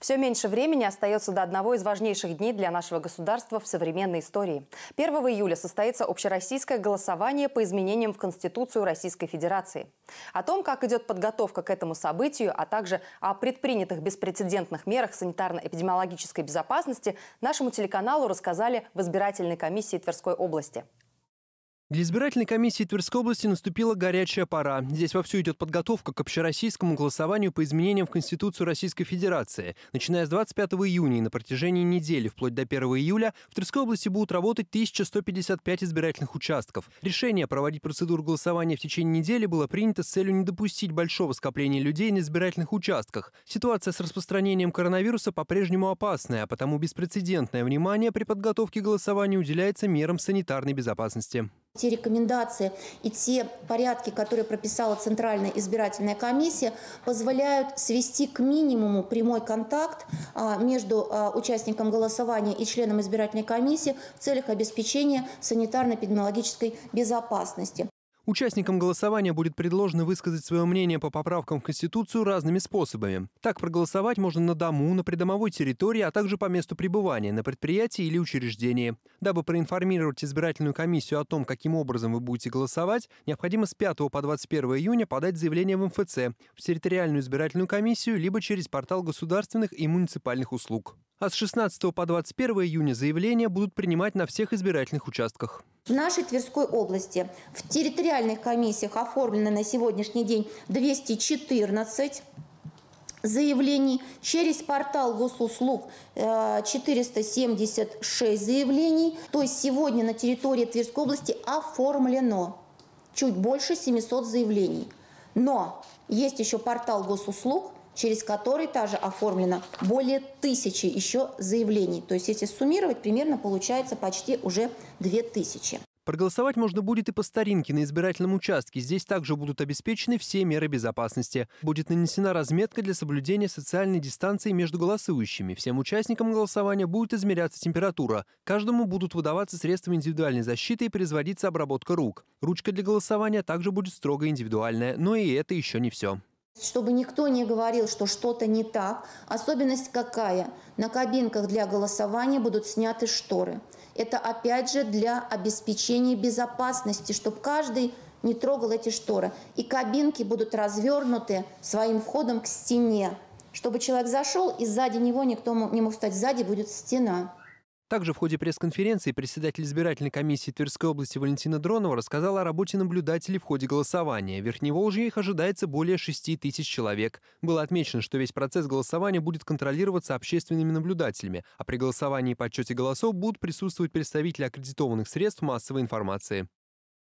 Все меньше времени остается до одного из важнейших дней для нашего государства в современной истории. 1 июля состоится общероссийское голосование по изменениям в Конституцию Российской Федерации. О том, как идет подготовка к этому событию, а также о предпринятых беспрецедентных мерах санитарно-эпидемиологической безопасности нашему телеканалу рассказали в избирательной комиссии Тверской области. Для избирательной комиссии Тверской области наступила горячая пора. Здесь вовсю идет подготовка к общероссийскому голосованию по изменениям в Конституцию Российской Федерации. Начиная с 25 июня и на протяжении недели вплоть до 1 июля в Тверской области будут работать 1155 избирательных участков. Решение проводить процедуру голосования в течение недели было принято с целью не допустить большого скопления людей на избирательных участках. Ситуация с распространением коронавируса по-прежнему опасная, а потому беспрецедентное внимание при подготовке голосования уделяется мерам санитарной безопасности те рекомендации и те порядки, которые прописала Центральная избирательная комиссия, позволяют свести к минимуму прямой контакт а, между а, участником голосования и членом избирательной комиссии в целях обеспечения санитарно-эпидемиологической безопасности. Участникам голосования будет предложено высказать свое мнение по поправкам в Конституцию разными способами. Так проголосовать можно на дому, на придомовой территории, а также по месту пребывания, на предприятии или учреждении. Дабы проинформировать избирательную комиссию о том, каким образом вы будете голосовать, необходимо с 5 по 21 июня подать заявление в МФЦ, в территориальную избирательную комиссию, либо через портал государственных и муниципальных услуг а с 16 по 21 июня заявления будут принимать на всех избирательных участках. В нашей Тверской области в территориальных комиссиях оформлено на сегодняшний день 214 заявлений. Через портал госуслуг 476 э, заявлений. То есть сегодня на территории Тверской области оформлено чуть больше 700 заявлений. Но есть еще портал госуслуг, через который также оформлено более тысячи еще заявлений. То есть если суммировать, примерно получается почти уже две тысячи. Проголосовать можно будет и по старинке на избирательном участке. Здесь также будут обеспечены все меры безопасности. Будет нанесена разметка для соблюдения социальной дистанции между голосующими. Всем участникам голосования будет измеряться температура. Каждому будут выдаваться средства индивидуальной защиты и производиться обработка рук. Ручка для голосования также будет строго индивидуальная, но и это еще не все чтобы никто не говорил, что что-то не так. Особенность какая? На кабинках для голосования будут сняты шторы. Это опять же для обеспечения безопасности, чтобы каждый не трогал эти шторы. И кабинки будут развернуты своим входом к стене, чтобы человек зашел, и сзади него никто не мог встать. Сзади будет стена. Также в ходе пресс-конференции председатель избирательной комиссии Тверской области Валентина Дронова рассказала о работе наблюдателей в ходе голосования. В Верхневолжье их ожидается более 6 тысяч человек. Было отмечено, что весь процесс голосования будет контролироваться общественными наблюдателями, а при голосовании и подсчете голосов будут присутствовать представители аккредитованных средств массовой информации.